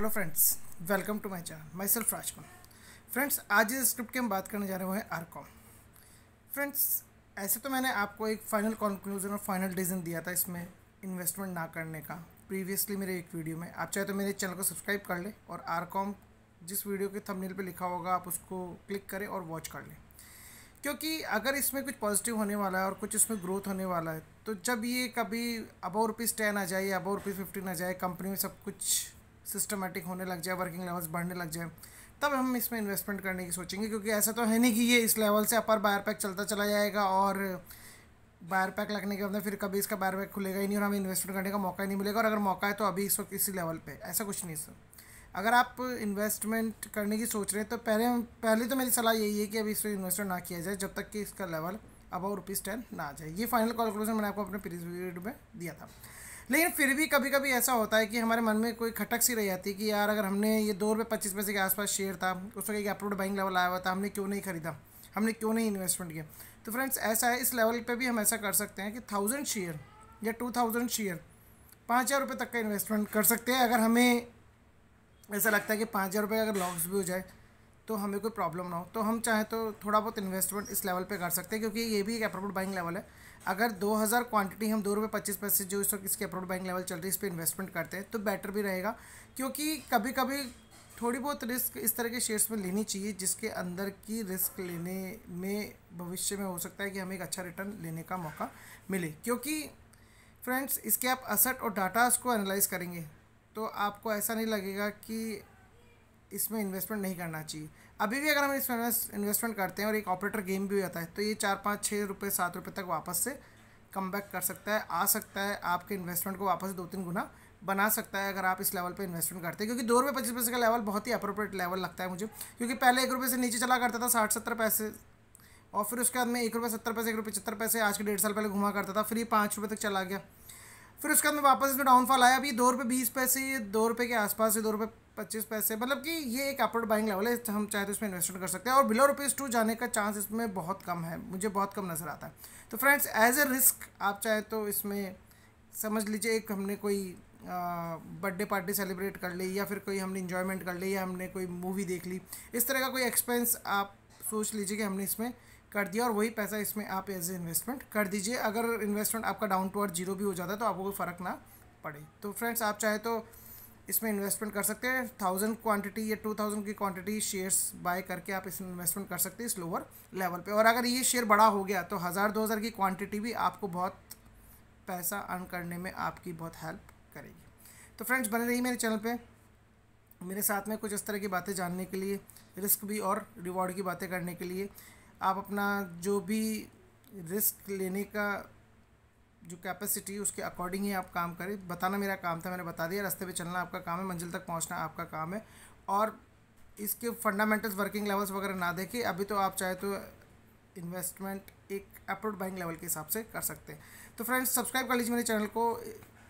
hello friends welcome to my channel myself राजकॉम friends आज इस स्क्रिप्ट की हम बात करने जा रहे हैं आर कॉम फ्रेंड्स ऐसे तो मैंने आपको एक फाइनल कंक्लूजन और फाइनल डिसीजन दिया था इसमें इन्वेस्टमेंट ना करने का प्रीवियसली मेरे एक वीडियो में आप चाहे तो मेरे चैनल को सब्सक्राइब कर लें और आर कॉम जिस वीडियो के थंबनेल पे लिखा होगा आप उसको क्लिक करें और वॉच कर लें क्योंकि अगर इसमें कुछ पॉजिटिव होने वाला है और कुछ इसमें ग्रोथ होने वाला है तो जब ये कभी अबाउ रुपीज़ टेन आ जाए या अबाउ रुपीज़ फिफ्टीन आ जाए कंपनी में सब कुछ सिस्टमेटिक होने लग जाए वर्किंग लेवल्स बढ़ने लग जाए तब हम इसमें इन्वेस्टमेंट करने की सोचेंगे क्योंकि ऐसा तो है नहीं कि ये इस लेवल से अपर बायर पैक चलता चला जाएगा और बायर पैक लगने के बाद फिर कभी इसका बायर पैक खुलेगा ही नहीं और हमें इन्वेस्टमेंट करने का मौका ही नहीं मिलेगा और अगर मौका है तो अभी इस वक्त इसी लेवल पर ऐसा कुछ नहीं सर अगर आप इन्वेस्टमेंट करने की सोच रहे हैं तो पहले पहले तो मेरी सलाह यही है कि अभी इस इन्वेस्टमेंट ना किया जाए जब तक कि इसका लेवल अबाउ रुपीज़ टेन ना आ जाए ये फाइनल कैलकुलेशन मैंने आपको अपने प्रीवियस वीडियो में दिया था लेकिन फिर भी कभी कभी ऐसा होता है कि हमारे मन में कोई खटक सी रह जाती है कि यार अगर हमने ये दो रुपये पच्चीस पैसे के आसपास शेयर था उस वक्त एक अप्रूव बाइंग लेवल आया हुआ था हमने क्यों नहीं खरीदा हमने क्यों नहीं इन्वेस्टमेंट किया तो फ्रेंड्स ऐसा है इस लेवल पर भी हम ऐसा कर सकते हैं कि थाउजेंड शेयर या टू थाउजेंड शेयर पाँच हज़ार रुपये तक का इन्वेस्टमेंट कर सकते हैं अगर हमें ऐसा लगता है कि पाँच हज़ार रुपये अगर लॉस भी हो जाए तो हमें कोई प्रॉब्लम ना हो तो हम चाहें तो थोड़ा बहुत इन्वेस्टमेंट इस लेवल पे कर सकते हैं क्योंकि ये भी एक अप्रोड बाइंग लेवल है अगर 2000 क्वांटिटी हम दो रुपये पच्चीस पैसे जो इस वक्त इसकी अप्रोड बाइंग लेवल चल रही है इस पर इन्वेस्टमेंट करते हैं तो बेटर भी रहेगा क्योंकि कभी कभी थोड़ी बहुत रिस्क इस तरह के शेयर्स में लेनी चाहिए जिसके अंदर की रिस्क लेने में भविष्य में हो सकता है कि हमें एक अच्छा रिटर्न लेने का मौका मिले क्योंकि फ्रेंड्स इसके आप असट और डाटा को एनालाइज करेंगे तो आपको ऐसा नहीं लगेगा कि इसमें इन्वेस्टमेंट नहीं करना चाहिए अभी भी अगर हम इसमें इन्वेस्टमेंट करते हैं और एक ऑपरेटर गेम भी हो जाता है तो ये चार पाँच छः रुपये सात रुपये तक वापस से कम बैक कर सकता है आ सकता है आपके इन्वेस्टमेंट को वापस दो तीन गुना बना सकता है अगर आप इस लेवल पे इन्वेस्टमेंट करते हैं क्योंकि दो रुपये पच्चीस पैसे का लेवल बहुत ही अप्रोप्रिएट लेवल लगता है मुझे क्योंकि पहले एक रुपये से नीचे चला करता था साठ सत्तर पैसे और फिर उसके बाद में एक रुपये सत्तर पैसे एक रुपये पचहत्तर पैसे आज के डेढ़ साल पहले घुमा करता था फिर ये पाँच रुपये तक चला गया फिर उसके बाद में वापस इसमें डाउनफॉल आया अभी दो रुपये बीस पैसे दो रुपये के आसपास से दो रुपये पच्चीस पैसे मतलब कि ये एक अपर्ड बाइंग लेवल है हम चाहे तो इसमें इन्वेस्टमेंट कर सकते हैं और बिलो रुपीज़ टू जाने का चांस इसमें बहुत कम है मुझे बहुत कम नज़र आता है तो फ्रेंड्स एज ए रिस्क आप चाहे तो इसमें समझ लीजिए एक हमने कोई बर्थडे पार्टी सेलिब्रेट कर ली या फिर कोई हमने इन्जॉयमेंट कर ली या हमने कोई मूवी देख ली इस तरह का कोई एक्सपेंस आप सोच लीजिए कि हमने इसमें कर दिया और वही पैसा इसमें आप एज ए इन्वेस्टमेंट कर दीजिए अगर इन्वेस्टमेंट आपका डाउन टू अर्थ जीरो भी हो जाता है तो आपको कोई फ़र्क ना पड़े तो फ्रेंड्स आप चाहे तो इसमें इन्वेस्टमेंट कर सकते हैं थाउजेंड क्वांटिटी या टू थाउजेंड की क्वांटिटी शेयर्स बाय करके आप इसमें इन्वेस्टमेंट कर सकते हैं इस लोअर लेवल पे और अगर ये शेयर बड़ा हो गया तो हज़ार दो हज़ार की क्वांटिटी भी आपको बहुत पैसा अर्न करने में आपकी बहुत हेल्प करेगी तो फ्रेंड्स बने रही मेरे चैनल पर मेरे साथ में कुछ इस तरह की बातें जानने के लिए रिस्क भी और रिवॉर्ड की बातें करने के लिए आप अपना जो भी रिस्क लेने का जो कैपेसिटी उसके अकॉर्डिंग ही आप काम करें बताना मेरा काम था मैंने बता दिया रास्ते पे चलना आपका काम है मंजिल तक पहुंचना आपका काम है और इसके फंडामेंटल्स वर्किंग लेवल्स वगैरह ना देखें अभी तो आप चाहे तो इन्वेस्टमेंट एक अपलोड बाइंग लेवल के हिसाब से कर सकते हैं तो फ्रेंड्स सब्सक्राइब कर लीजिए मेरे चैनल को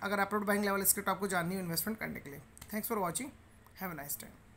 अगर अपलोड बाइंग लेवल स्क्रिप्ट आपको जाननी हो इन्वेस्टमेंट करने के लिए thanks for watching have a nice time